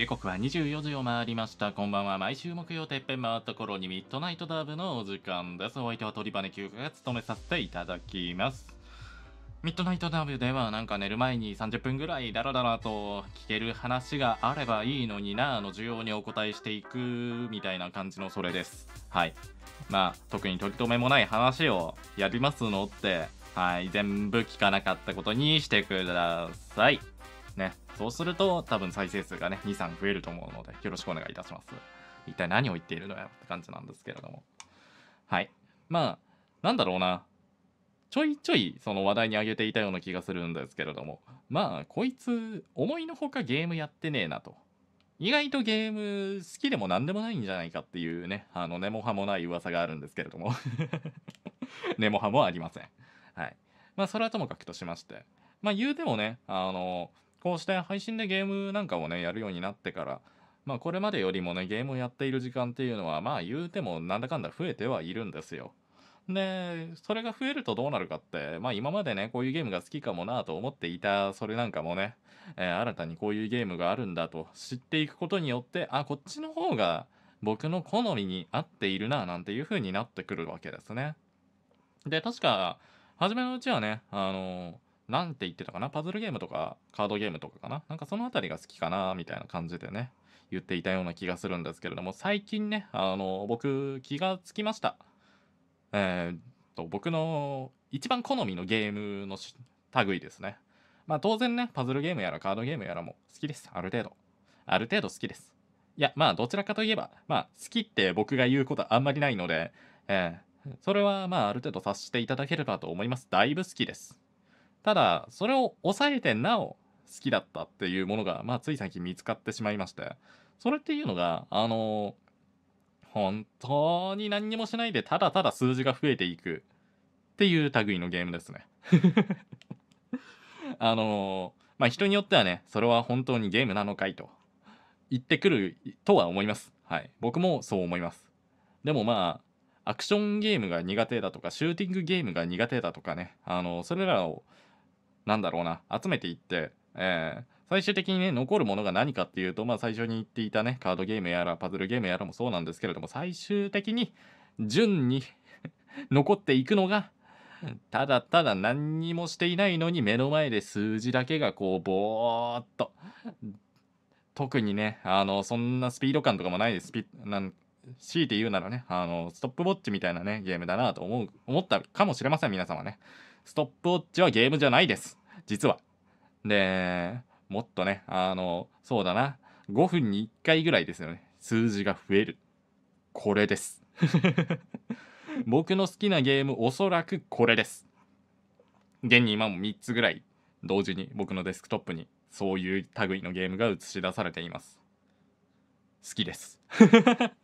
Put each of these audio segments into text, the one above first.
時刻は24時を回りました。こんばんは。毎週木曜てっぺん回った頃にミッドナイトダーブのお時間です。お相手は鳥羽休暇が務めさせていただきます。ミッドナイトダーブではなんか寝る前に30分ぐらいダラダラと聞ける話があればいいのになあの需要にお答えしていくみたいな感じのそれです。はい。まあ、特に取り留めもない話をやりますのって、はい、全部聞かなかったことにしてください。ね。そうすると、多分再生数がね、2、3増えると思うので、よろしくお願いいたします。一体何を言っているのやって感じなんですけれども。はい。まあ、なんだろうな。ちょいちょいその話題に挙げていたような気がするんですけれども、まあ、こいつ、思いのほかゲームやってねえなと。意外とゲーム好きでも何でもないんじゃないかっていうね、あの、根も葉もない噂があるんですけれども 根も葉もありません。はい。まあ、それはともかくとしまして、まあ、言うてもね、あの、こうして配信でゲームなんかをねやるようになってからまあこれまでよりもねゲームをやっている時間っていうのはまあ言うてもなんだかんだ増えてはいるんですよ。でそれが増えるとどうなるかってまあ今までねこういうゲームが好きかもなと思っていたそれなんかもね、えー、新たにこういうゲームがあるんだと知っていくことによってあこっちの方が僕の好みに合っているななんていう風になってくるわけですね。で確か初めのうちはねあのーなんて言ってたかなパズルゲームとかカードゲームとかかななんかその辺りが好きかなみたいな感じでね言っていたような気がするんですけれども最近ねあの僕気がつきましたえー、っと僕の一番好みのゲームの類ですねまあ当然ねパズルゲームやらカードゲームやらも好きですある程度ある程度好きですいやまあどちらかといえばまあ好きって僕が言うことはあんまりないのでえー、それはまあある程度察していただければと思いますだいぶ好きですただそれを抑えてなお好きだったっていうものが、まあ、つい最近見つかってしまいましてそれっていうのがあの本当に何にもしないでただただ数字が増えていくっていう類のゲームですね あのまあ人によってはねそれは本当にゲームなのかいと言ってくるとは思いますはい僕もそう思いますでもまあアクションゲームが苦手だとかシューティングゲームが苦手だとかねあのそれらをなんだろうな集めていって、えー、最終的にね残るものが何かっていうと、まあ、最初に言っていたねカードゲームやらパズルゲームやらもそうなんですけれども最終的に順に 残っていくのがただただ何にもしていないのに目の前で数字だけがこうぼーっと特にねあのそんなスピード感とかもないですなん強いて言うならねあのストップウォッチみたいなねゲームだなと思う思ったかもしれません皆様ねストップウォッチはゲームじゃないです実は。で、もっとね、あの、そうだな、5分に1回ぐらいですよね、数字が増える。これです。僕の好きなゲーム、おそらくこれです。現に今も3つぐらい、同時に僕のデスクトップに、そういう類のゲームが映し出されています。好きです。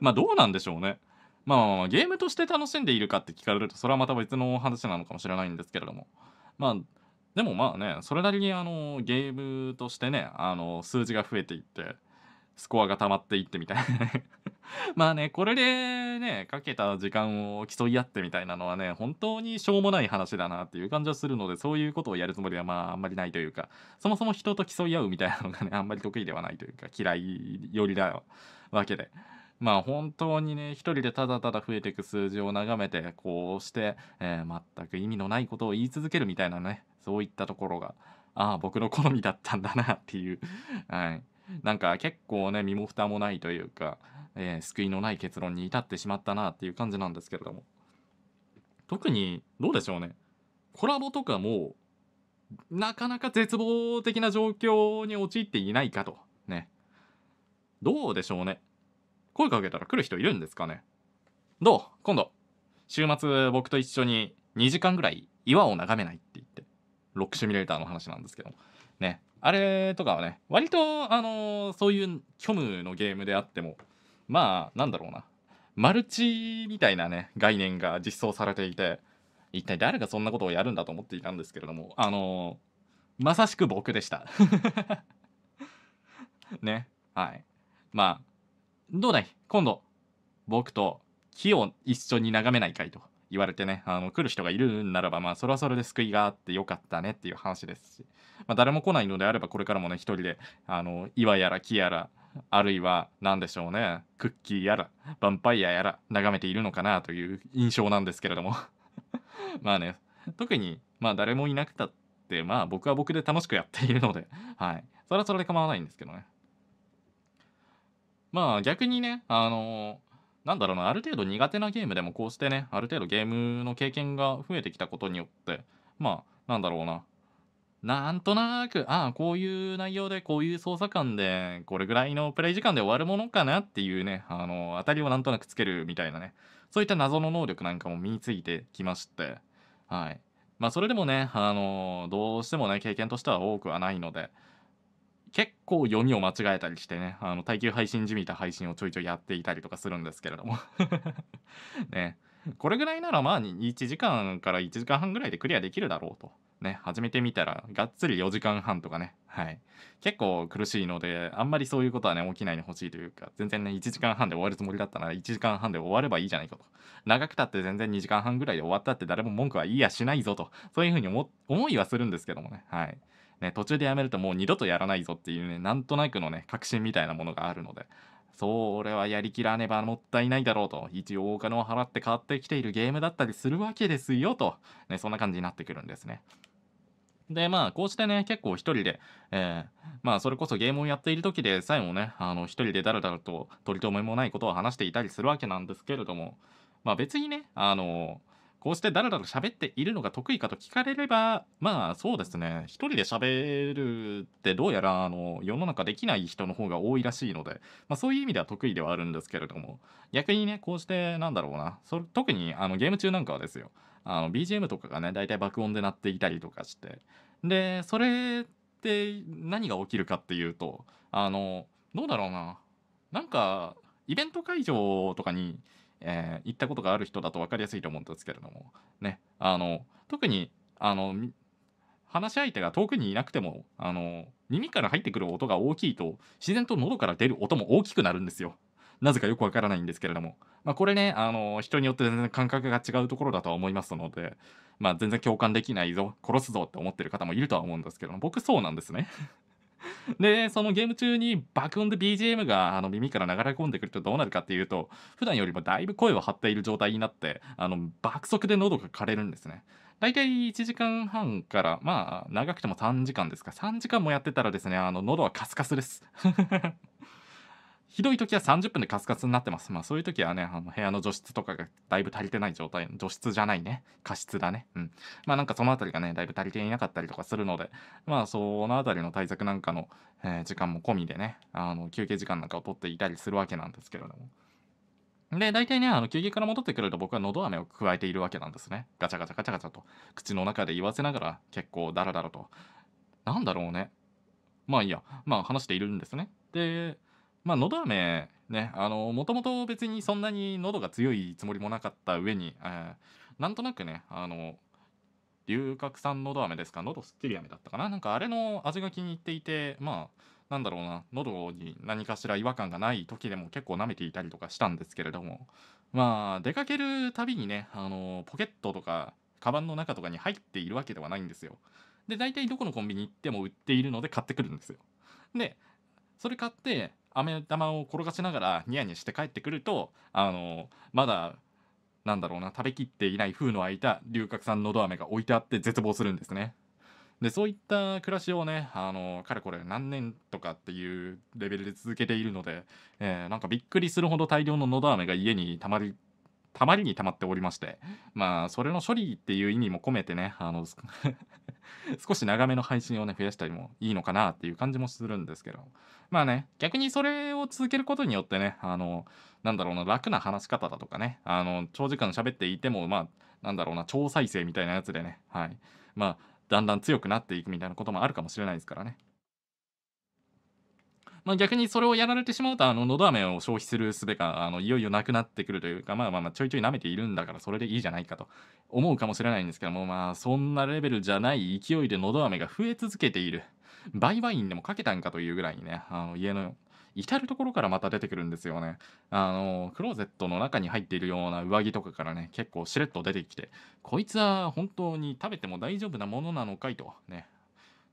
まあ、どうなんでしょうね。まあまあまあ、ゲームとして楽しんでいるかって聞かれると、それはまた別の話なのかもしれないんですけれども。まあ、でもまあねそれなりにあのゲームとしてねあの数字が増えていってスコアが溜まっていってみたいな まあねこれでねかけた時間を競い合ってみたいなのはね本当にしょうもない話だなっていう感じはするのでそういうことをやるつもりはまああんまりないというかそもそも人と競い合うみたいなのがねあんまり得意ではないというか嫌い寄りだわけで。まあ本当にね一人でただただ増えていく数字を眺めてこうして、えー、全く意味のないことを言い続けるみたいなねそういったところがああ僕の好みだったんだなっていう はい、なんか結構ね身も蓋もないというか、えー、救いのない結論に至ってしまったなっていう感じなんですけれども特にどうでしょうねコラボとかもなかなか絶望的な状況に陥っていないかとねどうでしょうね声かけたら来る人いるんですかねどう今度週末僕と一緒に2時間ぐらい岩を眺めないロックシミュレーターの話なんですけどねあれとかはね割とあのそういう虚無のゲームであってもまあなんだろうなマルチみたいなね概念が実装されていて一体誰がそんなことをやるんだと思っていたんですけれどもあのまさしく僕でした ねはいまあどうだい今度僕と木を一緒に眺めないかいと言われてねあの来る人がいるならばまあそれはそれで救いがあってよかったねっていう話ですし、まあ、誰も来ないのであればこれからもね一人であの岩やら木やらあるいは何でしょうねクッキーやらヴァンパイアやら眺めているのかなという印象なんですけれども まあね特にまあ誰もいなくたってまあ僕は僕で楽しくやっているのではいそれはそれで構わないんですけどねまあ逆にねあのーなんだろうな、ある程度苦手なゲームでもこうしてね、ある程度ゲームの経験が増えてきたことによって、まあ、なんだろうな、なんとなく、ああ、こういう内容で、こういう操作感で、これぐらいのプレイ時間で終わるものかなっていうね、あの、当たりをなんとなくつけるみたいなね、そういった謎の能力なんかも身についてきまして、はい。まあ、それでもね、あの、どうしてもね、経験としては多くはないので、結構読みを間違えたりしてねあの耐久配信じみた配信をちょいちょいやっていたりとかするんですけれども ねこれぐらいならまあ1時間から1時間半ぐらいでクリアできるだろうとね始めてみたらがっつり4時間半とかねはい結構苦しいのであんまりそういうことはね起きないでほしいというか全然ね1時間半で終わるつもりだったなら1時間半で終わればいいじゃないかと長くたって全然2時間半ぐらいで終わったって誰も文句は言いやしないぞとそういうふうに思いはするんですけどもねはいね、途中でやめるともう二度とやらないぞっていうねなんとなくのね確信みたいなものがあるのでそれはやりきらねばもったいないだろうと一応お金を払って買ってきているゲームだったりするわけですよと、ね、そんな感じになってくるんですね。でまあこうしてね結構一人で、えー、まあそれこそゲームをやっている時でさえもねあの一人でだらだらと取り留めもないことを話していたりするわけなんですけれどもまあ別にねあのーこうしてだらだら喋っているのが得意かと聞かれればまあそうですね一人で喋るってどうやらあの世の中できない人の方が多いらしいので、まあ、そういう意味では得意ではあるんですけれども逆にねこうしてなんだろうなそ特にあのゲーム中なんかはですよあの BGM とかがね大体爆音で鳴っていたりとかしてでそれって何が起きるかっていうとあのどうだろうななんかイベント会場とかにえー、行ったことがある人だと分かりやすいと思うんですけれども、ね、あの特にあの話し相手が遠くにいなくてもあの耳から入ってくる音が大きいと自然と喉から出る音も大きくなるんですよ。なぜかよくわからないんですけれども、まあ、これねあの人によって全然感覚が違うところだとは思いますので、まあ、全然共感できないぞ殺すぞって思ってる方もいるとは思うんですけど僕そうなんですね でそのゲーム中に爆音で BGM があの耳から流れ込んでくるとどうなるかっていうと普段よりもだいぶ声を張っている状態になってあの爆速で喉が枯れるんですね。大体1時間半からまあ長くても3時間ですか3時間もやってたらですねあの喉はカスカスですひどい時は30分でカスカスになってます。まあそういう時はね、あの部屋の除湿とかがだいぶ足りてない状態、除湿じゃないね、加湿だね。うん。まあなんかそのあたりがね、だいぶ足りていなかったりとかするので、まあそのあたりの対策なんかの、えー、時間も込みでね、あの休憩時間なんかを取っていたりするわけなんですけれども。で、大体ね、あの休憩から戻ってくると僕は喉飴を加えているわけなんですね。ガチャガチャガチャガチャと、口の中で言わせながら結構ダラダラと。なんだろうね。まあいいや、まあ話しているんですね。で、まあ、喉飴ね、あの、もともと別にそんなに喉が強いつもりもなかった上に、えー、なんとなくね、あの、龍角散のど飴ですか、喉すっきり飴だったかな、なんかあれの味が気に入っていて、まあ、なんだろうな、喉に何かしら違和感がない時でも結構舐めていたりとかしたんですけれども、まあ、出かけるたびにね、あの、ポケットとか、カバンの中とかに入っているわけではないんですよ。で、大体どこのコンビニ行っても売っているので買ってくるんですよ。で、それ買って、飴玉を転がしながらニヤニヤして帰ってくるとあのまだなんだろうな食べきっていない風の空いた龍角散のど飴が置いてあって絶望するんですね。でそういった暮らしをねあのかれこれ何年とかっていうレベルで続けているので、えー、なんかびっくりするほど大量ののど飴が家にたまりたまりにたまっておりましてまあそれの処理っていう意味も込めてねあの 少し長めの配信をね増やしたりもいいのかなっていう感じもするんですけどまあね逆にそれを続けることによってねあのなんだろうな楽な話し方だとかねあの長時間喋っていてもまあなんだろうな超再生みたいなやつでねはいまあだんだん強くなっていくみたいなこともあるかもしれないですからねまあ、逆にそれをやられてしまうとあののど飴を消費する術があのいよいよなくなってくるというか、まあ、まあまあちょいちょい舐めているんだからそれでいいじゃないかと思うかもしれないんですけども、まあ、そんなレベルじゃない勢いでのど飴が増え続けている売買員でもかけたんかというぐらいにねあの家の至る所からまた出てくるんですよね。あの、クローゼットの中に入っているような上着とかからね、結構しれっと出てきて、こいつは本当に食べても大丈夫なものなのかいと、ね、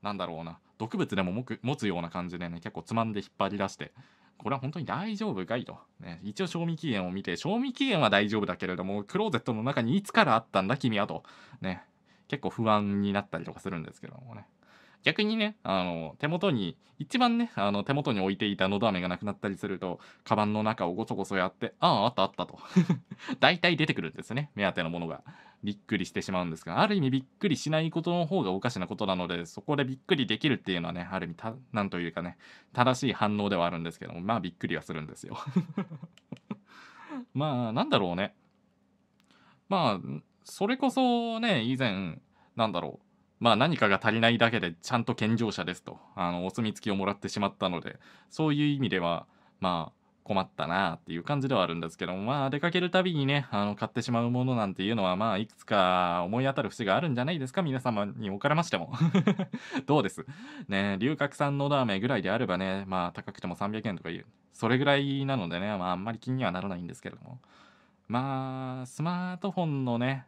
なんだろうな毒物でも持つような感じでね結構つまんで引っ張り出してこれは本当に大丈夫かいと、ね、一応賞味期限を見て賞味期限は大丈夫だけれどもクローゼットの中にいつからあったんだ君はとね結構不安になったりとかするんですけどもね逆にねあの手元に一番ねあの手元に置いていたのど飴がなくなったりするとカバンの中をごそごそやってあああったあったと 大体出てくるんですね目当てのものがびっくりしてしまうんですがある意味びっくりしないことの方がおかしなことなのでそこでびっくりできるっていうのはねある意味何というかね正しい反応ではあるんですけどもまあびっくりはするんですよ まあなんだろうねまあそれこそね以前なんだろうまあ、何かが足りないだけでちゃんと健常者ですとあのお墨付きをもらってしまったのでそういう意味ではまあ困ったなっていう感じではあるんですけどもまあ出かけるたびにねあの買ってしまうものなんていうのはまあいくつか思い当たる節があるんじゃないですか皆様におかれましても どうですね龍角散のラーメンぐらいであればねまあ高くても300円とかいうそれぐらいなのでねまああんまり気にはならないんですけれどもまあスマートフォンのね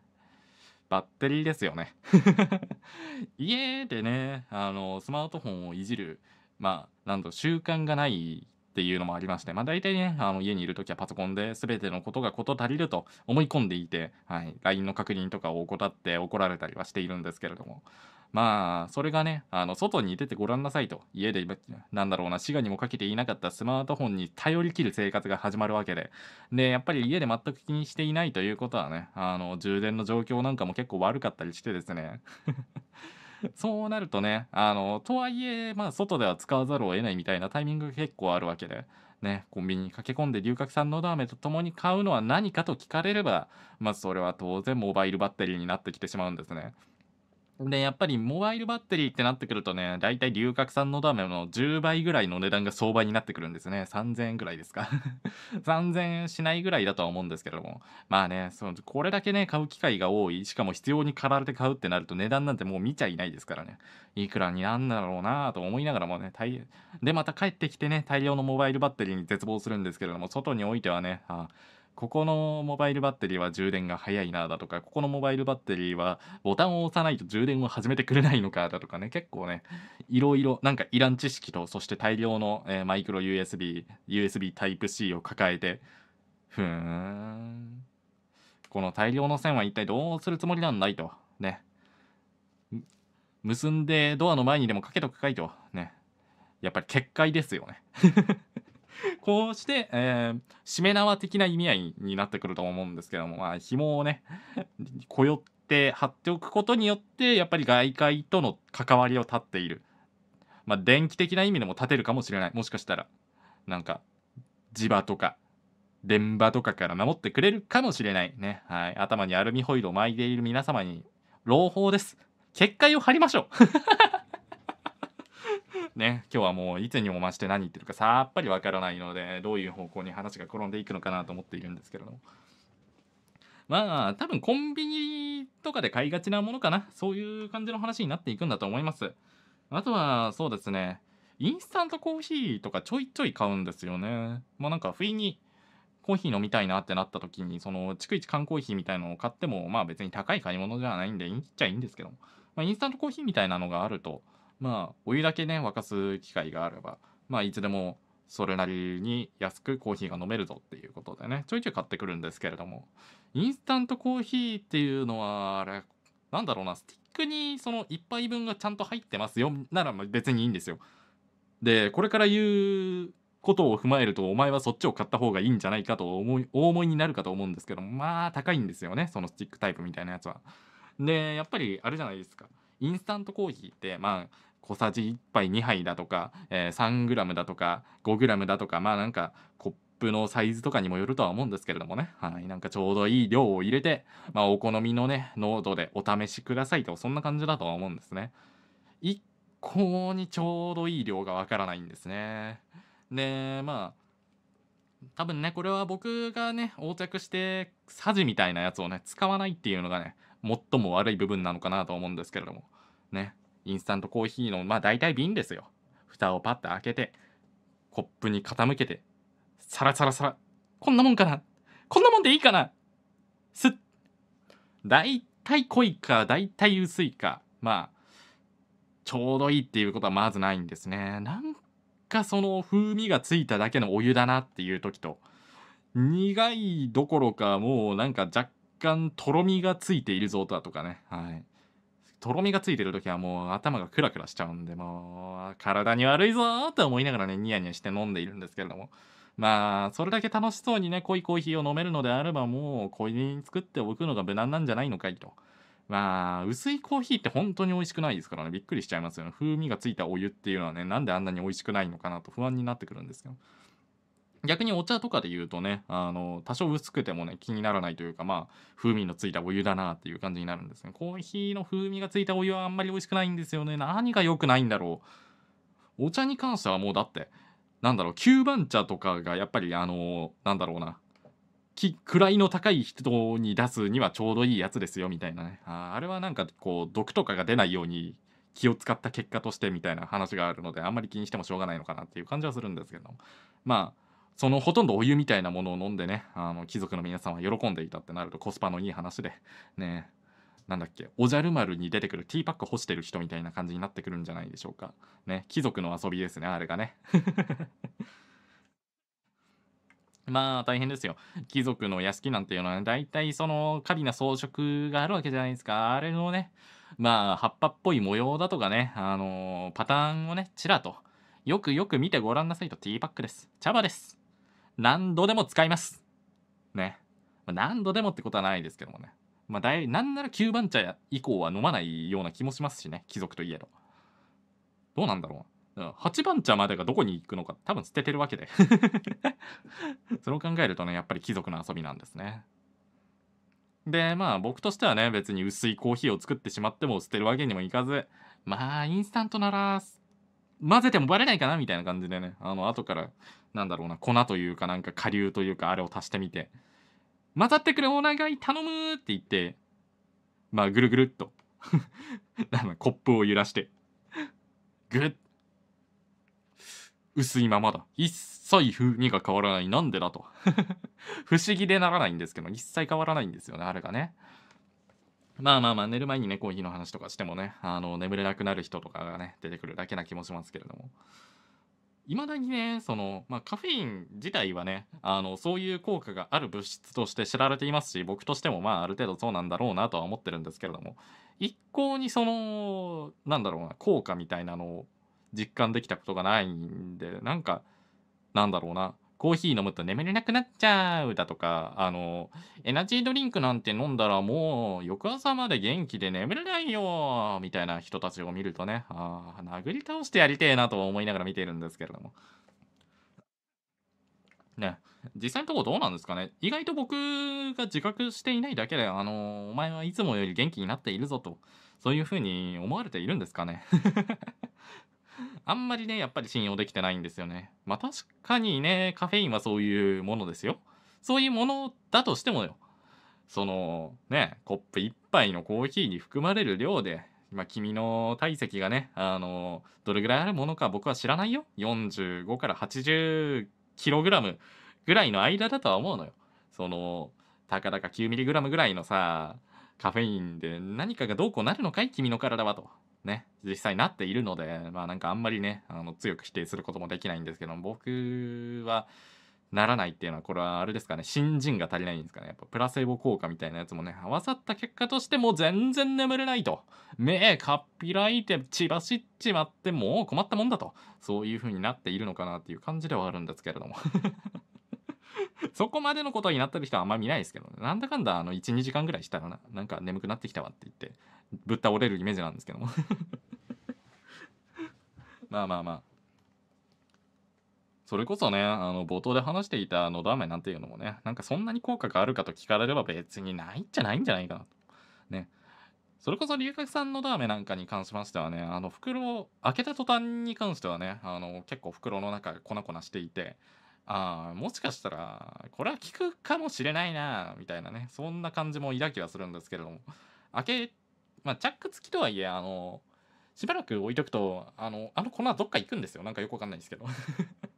バッテリーですよね家で ねあのスマートフォンをいじるまあなんと習慣がないっていうのもありまして、まあ、大体ねあの家にいる時はパソコンで全てのことが事足りると思い込んでいて、はい、LINE の確認とかを怠って怒られたりはしているんですけれども。まあそれがねあの外に出てごらんなさいと家でなんだろうな滋賀にもかけていなかったスマートフォンに頼りきる生活が始まるわけででやっぱり家で全く気にしていないということはねあの充電の状況なんかも結構悪かったりしてですね そうなるとねあのとはいえ、まあ、外では使わざるを得ないみたいなタイミングが結構あるわけで。ね、コンビニに駆け込んで龍角散のど飴と共に買うのは何かと聞かれれば、まあ、それは当然モバイルバッテリーになってきてしまうんですね。で、やっぱりモバイルバッテリーってなってくるとね、だいたい龍角散のダメの10倍ぐらいの値段が相場になってくるんですね。3000円ぐらいですか。3000 円しないぐらいだとは思うんですけれども。まあね、そのこれだけね、買う機会が多い。しかも必要に駆られて買うってなると値段なんてもう見ちゃいないですからね。いくらになんだろうなと思いながらもね、大で、また帰ってきてね、大量のモバイルバッテリーに絶望するんですけれども、外においてはね、ああここのモバイルバッテリーは充電が早いなだとかここのモバイルバッテリーはボタンを押さないと充電を始めてくれないのかだとかね結構ねいろいろなんかいらん知識とそして大量の、えー、マイクロ USB USB タイプ C を抱えてふーんこの大量の線は一体どうするつもりなんだいとね結んでドアの前にでもかけとくかいとねやっぱり結界ですよねこうして、えー、しめ縄的な意味合いになってくると思うんですけども、まあ、紐をね、こよって貼っておくことによって、やっぱり外界との関わりを断っている。まあ、電気的な意味でも立てるかもしれない。もしかしたら、なんか、磁場とか、電波とかから守ってくれるかもしれないね。はい。頭にアルミホイルを巻いている皆様に、朗報です。結界を張りましょうね、今日はもういつにも増して何言ってるかさっぱりわからないので、どういう方向に話が転んでいくのかなと思っているんですけれども。まあ、多分コンビニとかで買いがちなものかな。そういう感じの話になっていくんだと思います。あとは、そうですね。インスタントコーヒーとかちょいちょい買うんですよね。まあなんか不意にコーヒー飲みたいなってなった時に、その逐一缶コーヒーみたいなのを買っても、まあ別に高い買い物じゃないんで、いっちゃいいんですけども。まあ、インスタントコーヒーみたいなのがあると、まあお湯だけね沸かす機会があればまあいつでもそれなりに安くコーヒーが飲めるぞっていうことでねちょいちょい買ってくるんですけれどもインスタントコーヒーっていうのはあれなんだろうなスティックにその1杯分がちゃんと入ってますよなら別にいいんですよでこれから言うことを踏まえるとお前はそっちを買った方がいいんじゃないかと思い大思いになるかと思うんですけどまあ高いんですよねそのスティックタイプみたいなやつは。でやっぱりあれじゃないですかインスタントコーヒーってまあ小さじ1杯2杯だとか、えー、3g だとか 5g だとかまあなんかコップのサイズとかにもよるとは思うんですけれどもねはいなんかちょうどいい量を入れて、まあ、お好みのね濃度でお試しくださいとそんな感じだとは思うんですね一向にちょうどいい量がわからないんですねでまあ多分ねこれは僕がね横着してサジみたいなやつをね使わないっていうのがね最も悪い部分なのかなと思うんですけれどもねインスタントコーヒーの、まあ大体瓶ですよ。蓋をパッと開けて、コップに傾けて、サラサラサラ。こんなもんかなこんなもんでいいかなすっ。大体濃いか、大体薄いか。まあ、ちょうどいいっていうことはまずないんですね。なんかその風味がついただけのお湯だなっていう時と、苦いどころかもうなんか若干とろみがついているぞだとかね。はい。とろみがついてる時はもう頭がクラクラしちゃうんでもう体に悪いぞって思いながらねニヤニヤして飲んでいるんですけれどもまあそれだけ楽しそうにね濃いコーヒーを飲めるのであればもう小に作っておくのが無難なんじゃないのかいと。まあ薄いコーヒーって本当に美味しくないですからねびっくりしちゃいますよね風味がついたお湯っていうのはねなんであんなに美味しくないのかなと不安になってくるんですけど逆にお茶とかで言うとねあの多少薄くてもね気にならないというかまあ風味のついたお湯だなっていう感じになるんですねコーヒーの風味がついたお湯はあんまり美味しくないんですよね何が良くないんだろうお茶に関してはもうだってなんだろう吸盤茶とかがやっぱりあのなんだろうな位の高い人に出すにはちょうどいいやつですよみたいなねああれはなんかこう毒とかが出ないように気を使った結果としてみたいな話があるのであんまり気にしてもしょうがないのかなっていう感じはするんですけどまあそのほとんどお湯みたいなものを飲んでねあの貴族の皆さんは喜んでいたってなるとコスパのいい話でねなんだっけおじゃる丸に出てくるティーパック干してる人みたいな感じになってくるんじゃないでしょうかね貴族の遊びですねあれがね まあ大変ですよ。貴族の屋敷なんていうのはね、大体その華美な装飾があるわけじゃないですか。あれのね、まあ葉っぱっぽい模様だとかね、あのー、パターンをね、ちらと、よくよく見てごらんなさいとティーパックです。茶葉です。何度でも使います。ね。まあ、何度でもってことはないですけどもね。まあ、だいなんなら9番茶以降は飲まないような気もしますしね、貴族といえど。どうなんだろう。8番茶までがどこに行くのか多分捨ててるわけで それを考えるとねやっぱり貴族の遊びなんですねでまあ僕としてはね別に薄いコーヒーを作ってしまっても捨てるわけにもいかずまあインスタントなら混ぜてもバレないかなみたいな感じでねあの後からなんだろうな粉というかなんか顆粒というかあれを足してみて混ざってくれお願い頼むって言ってまあぐるぐるっと コップを揺らしてぐっ薄いままだ一切風味が変わらないなんでだと 不思議でならないんですけど一切変わらないんですよねあれがねまあまあまあ寝る前にねコーヒーの話とかしてもねあの眠れなくなる人とかがね出てくるだけな気もしますけれどもいまだにねその、まあ、カフェイン自体はねあのそういう効果がある物質として知られていますし僕としてもまあある程度そうなんだろうなとは思ってるんですけれども一向にそのなんだろうな効果みたいなのを実感できたことがないんでなんかなんだろうなコーヒー飲むと眠れなくなっちゃうだとか、あの、エナジードリンクなんて飲んだらもう翌朝まで元気で眠れないよみたいな人たちを見るとね、ああ、殴り倒してやりてえなと思いながら見ているんですけれども。ね、実際のとこどうなんですかね意外と僕が自覚していないだけで、あのお前はいつもより元気になっているぞと、そういうふうに思われているんですかねあんまりねやっぱり信用できてないんですよねまあ確かにねカフェインはそういうものですよそういうものだとしてもよそのねコップ1杯のコーヒーに含まれる量でまあ、君の体積がねあのどれぐらいあるものか僕は知らないよ45から 80kg ぐらいの間だとは思うのよそのたかだか 9mg ぐらいのさカフェインで何かがどうこうなるのかい君の体はとね、実際なっているので、まあなんかあんまりね、あの強く否定することもできないんですけど、僕はならないっていうのは、これはあれですかね、新人が足りないんですかね、やっぱプラセボ効果みたいなやつもね、合わさった結果としてもう全然眠れないと。目かっぴらいて血走っちまってもう困ったもんだと。そういう風になっているのかなっていう感じではあるんですけれども そこまでのことになってる人はあんまり見ないですけど、なんだかんだあの1、2時間ぐらいしたらな、なんか眠くなってきたわって言って、ぶっ倒れるイメージなんですけども まあまあまあ。それこそね、あの冒頭で話していたのどめなんていうのもね、なんかそんなに効果があるかと聞かれれば別にないんじゃないんじゃないかなと。ね。それこそ龍角散のダーメなんかに関しましてはね、あの袋を開けた途端に関してはね、あの結構袋の中粉々していて、ああ、もしかしたら、これは効くかもしれないな、みたいなね、そんな感じも抱きはするんですけれども、開け、まあ、チャック付きとはいえ、あの、しばらく置いとくと、あの、あの粉はどっか行くんですよ。なんかよくわかんないんですけど。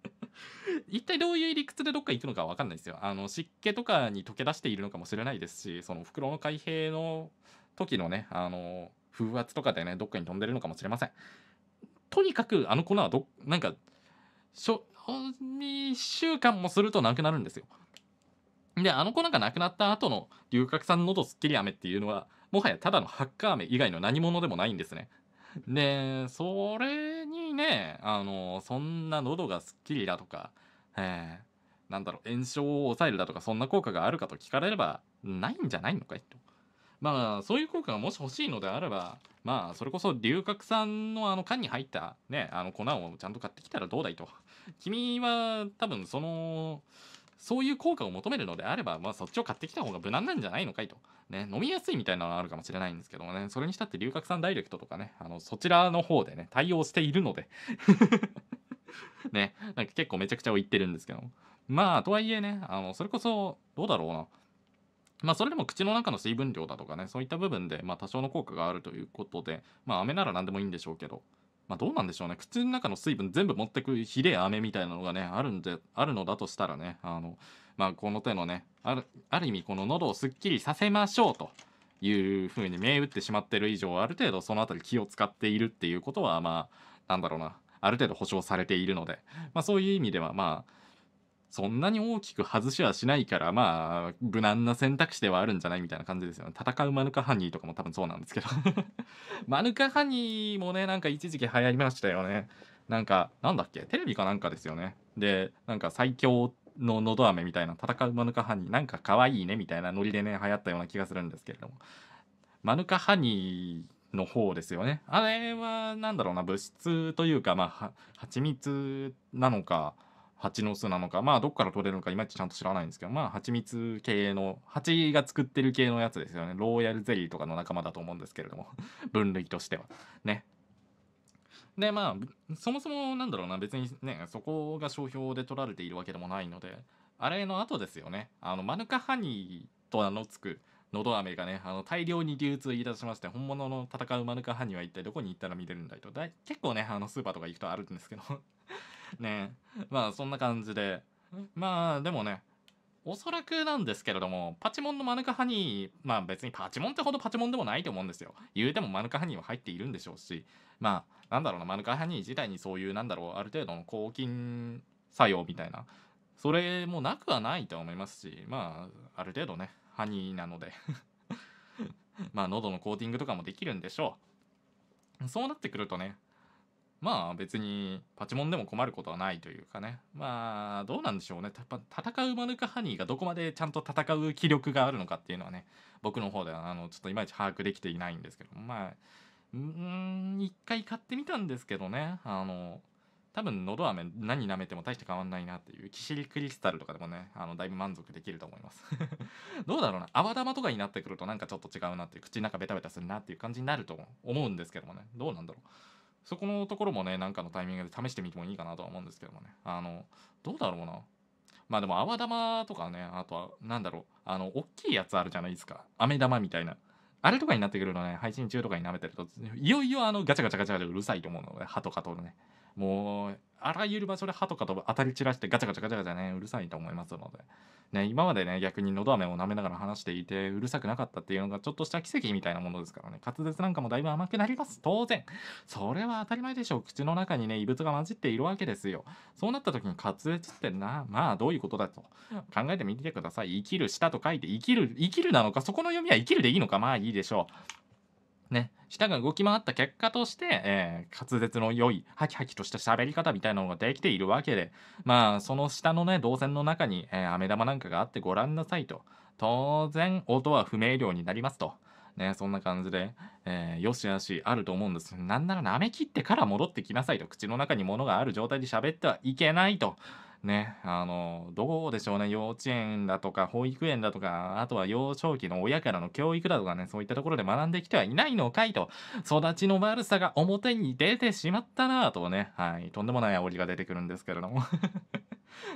一体どういう理屈でどっか行くのかわかんないですよ。あの、湿気とかに溶け出しているのかもしれないですし、その袋の開閉の時のね、あの、風圧とかでね、どっかに飛んでるのかもしれません。とにかく、あの粉はど、なんか、しょ1週間もするとなくなるんですよ。であの子なんか亡くなった後の龍角散のどすっきり飴っていうのはもはやただのハッカー飴以外の何物でもないんですね。でそれにねあのそんな喉がすっきりだとか、えー、なんだろう炎症を抑えるだとかそんな効果があるかと聞かれればないんじゃないのかいと。まあそういう効果がもし欲しいのであればまあそれこそ龍角散のあの缶に入ったねあの粉をちゃんと買ってきたらどうだいと 君は多分そのそういう効果を求めるのであれば、まあ、そっちを買ってきた方が無難なんじゃないのかいと、ね、飲みやすいみたいなのはあるかもしれないんですけどもねそれにしたって龍角散ダイレクトとかねあのそちらの方でね対応しているので ねなんか結構めちゃくちゃ言ってるんですけどもまあとはいえねあのそれこそどうだろうなまあ、それでも口の中の水分量だとかねそういった部分でま多少の効果があるということで、まあ、飴なら何でもいいんでしょうけど、まあ、どうなんでしょうね口の中の水分全部持ってくひでえ飴みたいなのがねあるんであるのだとしたらねあの、まあ、この手のねあるある意味この喉をすっきりさせましょうと。いうふうに銘打ってしまってる以上ある程度その辺り気を使っているっていうことはまあなんだろうなある程度保証されているので、まあ、そういう意味ではまあそんなに大きく外しはしないからまあ無難な選択肢ではあるんじゃないみたいな感じですよね戦うマヌカハニーとかも多分そうなんですけど マヌカハニーもねなんか一時期流行りましたよねなんかなんだっけテレビかなんかですよねでなんか最強ののど飴みたいな戦うマヌカハニーなんか可愛いねみたいなノリでね流行ったような気がするんですけれどもマヌカハニーの方ですよねあれは何だろうな物質というかまあ蜂蜜なのか蜂の巣なのかまあどっから取れるのかいまいちちゃんと知らないんですけどまあ蜂蜜系の蜂が作ってる系のやつですよねローヤルゼリーとかの仲間だと思うんですけれども 分類としてはねでまあそもそもなんだろうな別にねそこが商標で取られているわけでもないのであれの後ですよねあのマヌカハニーと名の付くのど飴がねあの大量に流通いたしまして本物の戦うマヌカハニーは一体どこに行ったら見れるんだいとだ結構ねあのスーパーとか行くとあるんですけど ねまあそんな感じでまあでもねおそらくなんですけれどもパチモンのマヌカハニーまあ別にパチモンってほどパチモンでもないと思うんですよ言うてもマヌカハニーは入っているんでしょうしまあなんだろうなマヌカハニー自体にそういうなんだろうある程度の抗菌作用みたいなそれもなくはないと思いますしまあある程度ねハニーなので まあ喉のコーティングとかもできるんでしょうそうなってくるとねまあ別にパチモンでも困ることはないというかねまあどうなんでしょうねやっぱ戦うマヌカハニーがどこまでちゃんと戦う気力があるのかっていうのはね僕の方ではあのちょっといまいち把握できていないんですけどまあうん一回買ってみたんですけどねあの多分のど飴何舐めても大して変わんないなっていうキシリクリスタルとかでもねあのだいぶ満足できると思います どうだろうな泡玉とかになってくるとなんかちょっと違うなっていう口の中ベタベタするなっていう感じになると思うんですけどもねどうなんだろうそこのところもねなんかのタイミングで試してみてもいいかなとは思うんですけどもねあのどうだろうなまあでも泡玉とかねあとは何だろうあの大きいやつあるじゃないですか飴玉みたいなあれとかになってくるのね配信中とかに舐めてるといよいよあのガチャガチャガチャガチャうるさいと思うので、歯とかカねもうあらゆる場所で歯とかと当たり散らしてガチャガチャガチャガチャねうるさいと思いますので、ね、今までね逆にのど飴を舐めながら話していてうるさくなかったっていうのがちょっとした奇跡みたいなものですからね滑舌なんかもだいぶ甘くなります当然それは当たり前でしょう口の中にね異物が混じっているわけですよそうなった時に滑舌ってなまあどういうことだと考えてみてください生きるしたと書いて生きる生きるなのかそこの読みは生きるでいいのかまあいいでしょうね、舌が動き回った結果として、えー、滑舌の良いハキハキとした喋り方みたいなのができているわけでまあその下のね動線の中に、えー、飴玉なんかがあってご覧なさいと当然音は不明瞭になりますと。ね、そんな感じで、えー、よしあしあると思うんですなんなら舐め切ってから戻ってきなさいと口の中に物がある状態で喋ってはいけないとねあのどうでしょうね幼稚園だとか保育園だとかあとは幼少期の親からの教育だとかねそういったところで学んできてはいないのかいと育ちの悪さが表に出てしまったなとねはいとんでもない煽りが出てくるんですけれども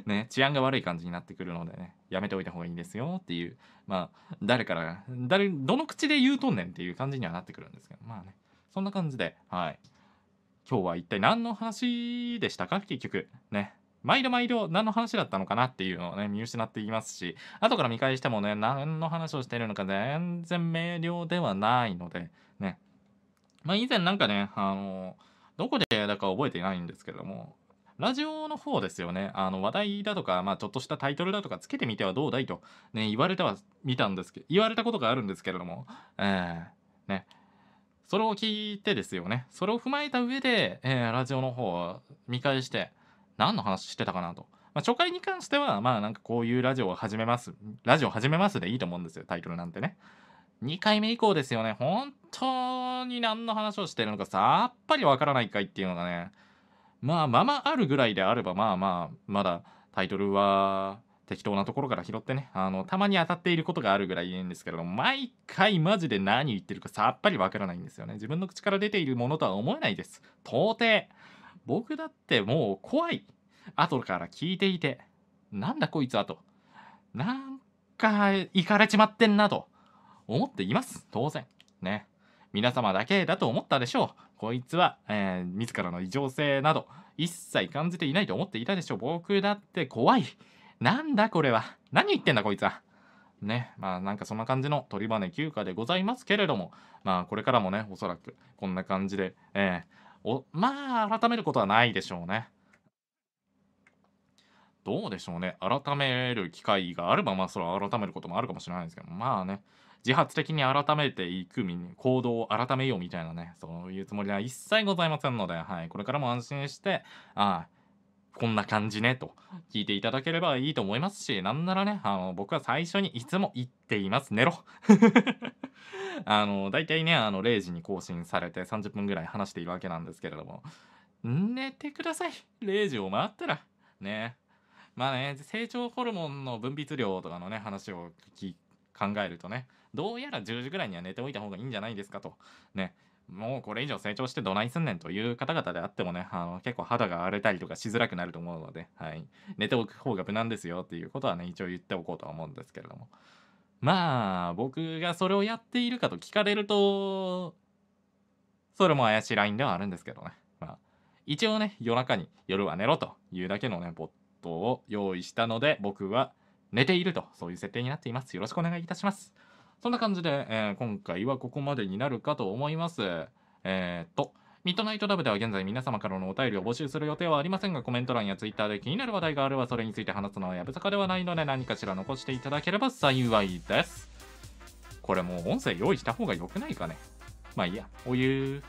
ね、治安が悪い感じになってくるのでね、やめておいた方がいいんですよっていう、まあ、誰から、誰、どの口で言うとんねんっていう感じにはなってくるんですけど、まあね、そんな感じで、はい。今日は一体何の話でしたか結局。ね。毎度毎度何の話だったのかなっていうのをね、見失っていますし、後から見返してもね、何の話をしているのか全然明瞭ではないので、ね。まあ以前なんかね、あの、どこでだか覚えていないんですけども、ラジオの方ですよね。あの話題だとか、まあ、ちょっとしたタイトルだとかつけてみてはどうだいと、ね、言われては見たんですけど、言われたことがあるんですけれども、えー、ね、それを聞いてですよね。それを踏まえた上で、えー、ラジオの方を見返して、何の話してたかなと。まあ、初回に関しては、まあなんかこういうラジオを始めます。ラジオ始めますでいいと思うんですよ、タイトルなんてね。2回目以降ですよね。本当に何の話をしてるのかさっぱりわからないかいっていうのがね。まあまあまああるぐらいであれば、まあまあ、まだタイトルは適当なところから拾ってね、あの、たまに当たっていることがあるぐらいいいんですけれども、毎回マジで何言ってるかさっぱりわからないんですよね。自分の口から出ているものとは思えないです。到底。僕だってもう怖い後から聞いていてなんだこいつはとなんかいかれちまってんなと思っています当然ね皆様だけだと思ったでしょうこいつは、えー、自らの異常性など一切感じていないと思っていたでしょう僕だって怖いなんだこれは何言ってんだこいつはねまあなんかそんな感じの鳥羽休暇でございますけれどもまあこれからもねおそらくこんな感じで、えー、おまあ改めることはないでしょうね。どうでしょうね改める機会があればまあそれは改めることもあるかもしれないですけどまあね自発的に改めていく行動を改めようみたいなねそういうつもりは一切ございませんので、はい、これからも安心してああこんな感じねと聞いていただければいいと思いますし、なんならね、あの、僕は最初にいつも言っています。寝ろ あの、大体ね、あの、0時に更新されて30分ぐらい話しているわけなんですけれども、寝てください。0時を回ったら。ね。まあね、成長ホルモンの分泌量とかのね、話を聞き考えるとね、どうやら10時ぐらいには寝ておいた方がいいんじゃないですかと。ね。もうこれ以上成長してどないすんねんという方々であってもね、あの結構肌が荒れたりとかしづらくなると思うので、はい、寝ておく方が無難ですよっていうことはね、一応言っておこうとは思うんですけれども。まあ、僕がそれをやっているかと聞かれると、それも怪しいラインではあるんですけどね。まあ、一応ね、夜中に夜は寝ろというだけのね、ポットを用意したので、僕は寝ていると、そういう設定になっています。よろしくお願いいたします。そんな感じで、えー、今回はここまでになるかと思います。えー、っと、ミッドナイトラブでは現在皆様からのお便りを募集する予定はありませんが、コメント欄や Twitter で気になる話題があればそれについて話すのはやぶさかではないので何かしら残していただければ幸いです。これもう音声用意した方が良くないかね。まあいいや、お湯。